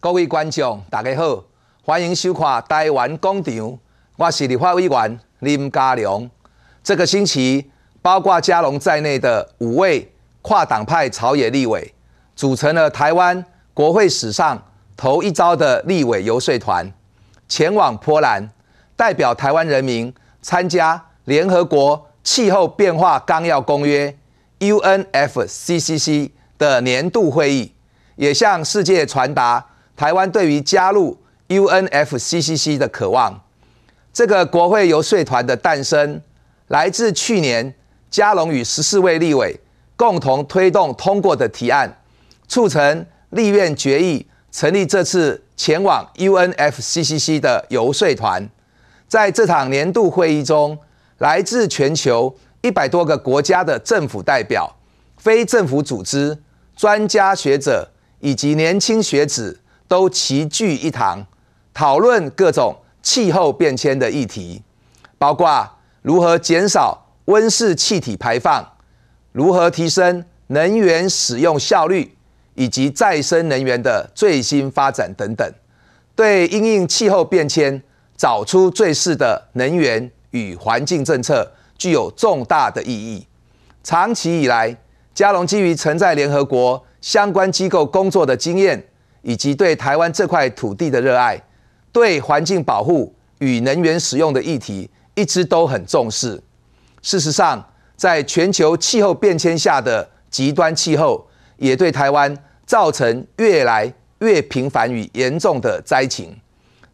各位观众，大家好，欢迎收看《台湾广场》。我是立法委员林嘉梁。这个星期，包括嘉龙在内的五位跨党派朝野立委，组成了台湾国会史上头一遭的立委游说团，前往波兰，代表台湾人民参加联合国气候变化纲要公约 （UNFCCC） 的年度会议，也向世界传达。台湾对于加入 UNFCCC 的渴望，这个国会游说团的诞生，来自去年嘉隆与十四位立委共同推动通过的提案，促成立院决议成立这次前往 UNFCCC 的游说团。在这场年度会议中，来自全球一百多个国家的政府代表、非政府组织、专家学者以及年轻学子。都齐聚一堂，讨论各种气候变迁的议题，包括如何减少温室气体排放、如何提升能源使用效率以及再生能源的最新发展等等，对应应气候变迁、找出最适的能源与环境政策，具有重大的意义。长期以来，嘉隆基于曾在联合国相关机构工作的经验。以及对台湾这块土地的热爱，对环境保护与能源使用的议题一直都很重视。事实上，在全球气候变迁下的极端气候，也对台湾造成越来越频繁与严重的灾情。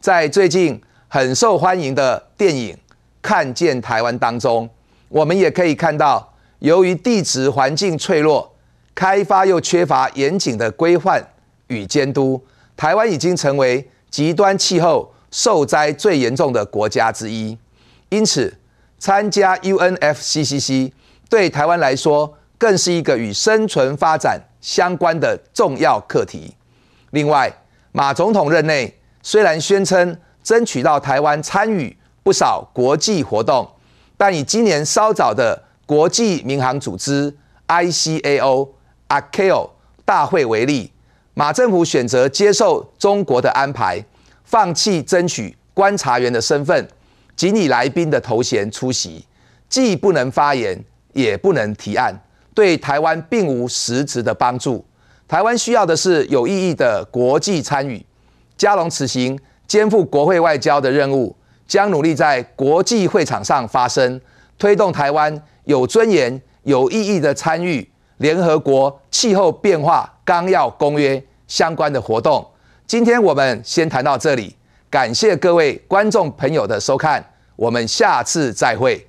在最近很受欢迎的电影《看见台湾》当中，我们也可以看到，由于地质环境脆弱，开发又缺乏严谨的规范与监督，台湾已经成为极端气候受灾最严重的国家之一，因此参加 UNFCCC 对台湾来说更是一个与生存发展相关的重要课题。另外，马总统任内虽然宣称争取到台湾参与不少国际活动，但以今年稍早的国际民航组织 （ICAO） 阿凯 o 大会为例。马政府选择接受中国的安排，放弃争取观察员的身份，仅以来宾的头衔出席，既不能发言，也不能提案，对台湾并无实质的帮助。台湾需要的是有意义的国际参与。加隆此行肩负国会外交的任务，将努力在国际会场上发声，推动台湾有尊严、有意义的参与。联合国气候变化纲要公约相关的活动，今天我们先谈到这里，感谢各位观众朋友的收看，我们下次再会。